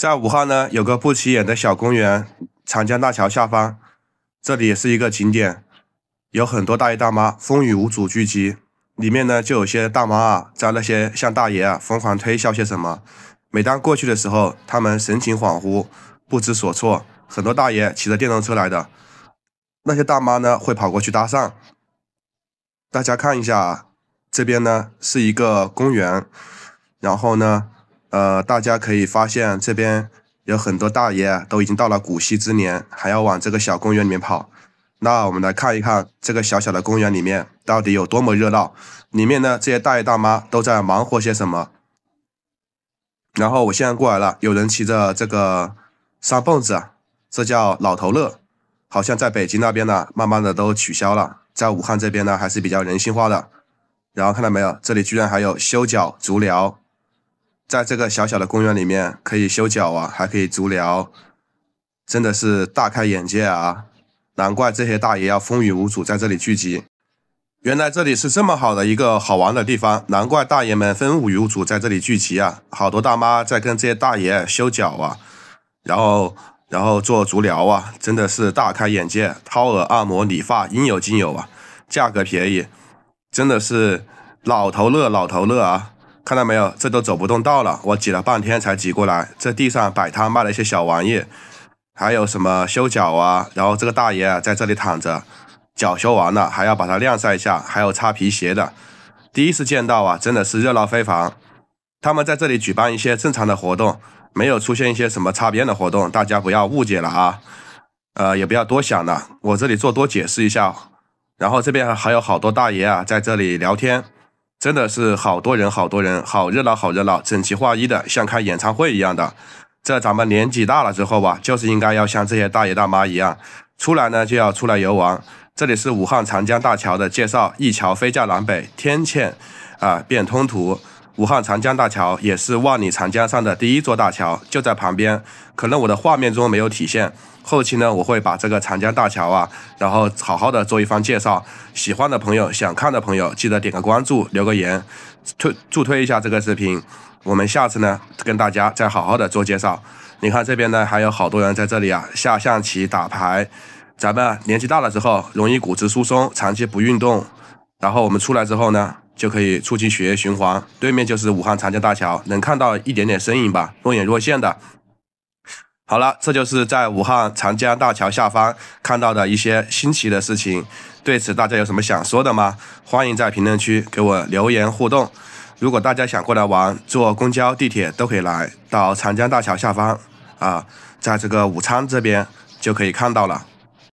在武汉呢，有个不起眼的小公园，长江大桥下方，这里是一个景点，有很多大爷大妈风雨无阻聚集。里面呢，就有些大妈啊，在那些向大爷啊疯狂推销些什么。每当过去的时候，他们神情恍惚，不知所措。很多大爷骑着电动车来的，那些大妈呢，会跑过去搭讪。大家看一下啊，这边呢是一个公园，然后呢。呃，大家可以发现这边有很多大爷都已经到了古稀之年，还要往这个小公园里面跑。那我们来看一看这个小小的公园里面到底有多么热闹。里面呢，这些大爷大妈都在忙活些什么？然后我现在过来了，有人骑着这个三蹦子，这叫老头乐，好像在北京那边呢，慢慢的都取消了，在武汉这边呢还是比较人性化的。然后看到没有，这里居然还有修脚足疗。在这个小小的公园里面，可以修脚啊，还可以足疗，真的是大开眼界啊！难怪这些大爷要风雨无阻在这里聚集，原来这里是这么好的一个好玩的地方，难怪大爷们风雨无阻在这里聚集啊！好多大妈在跟这些大爷修脚啊，然后然后做足疗啊，真的是大开眼界，掏耳、按摩、理发，应有尽有啊，价格便宜，真的是老头乐，老头乐啊！看到没有，这都走不动道了，我挤了半天才挤过来。这地上摆摊卖了一些小玩意，还有什么修脚啊，然后这个大爷在这里躺着，脚修完了还要把它晾晒一下，还有擦皮鞋的。第一次见到啊，真的是热闹非凡。他们在这里举办一些正常的活动，没有出现一些什么擦边的活动，大家不要误解了啊，呃，也不要多想了。我这里做多解释一下，然后这边还有好多大爷啊，在这里聊天。真的是好多人，好多人，好热闹，好热闹，整齐划一的，像开演唱会一样的。这咱们年纪大了之后吧，就是应该要像这些大爷大妈一样，出来呢就要出来游玩。这里是武汉长江大桥的介绍，一桥飞架南北，天堑啊变通途。武汉长江大桥也是万里长江上的第一座大桥，就在旁边，可能我的画面中没有体现。后期呢，我会把这个长江大桥啊，然后好好的做一番介绍。喜欢的朋友，想看的朋友，记得点个关注，留个言，推助推一下这个视频。我们下次呢，跟大家再好好的做介绍。你看这边呢，还有好多人在这里啊下象棋、打牌。咱们年纪大了之后，容易骨质疏松，长期不运动，然后我们出来之后呢？就可以促进血液循环。对面就是武汉长江大桥，能看到一点点身影吧，若隐若现的。好了，这就是在武汉长江大桥下方看到的一些新奇的事情。对此，大家有什么想说的吗？欢迎在评论区给我留言互动。如果大家想过来玩，坐公交、地铁都可以来到长江大桥下方啊，在这个武昌这边就可以看到了。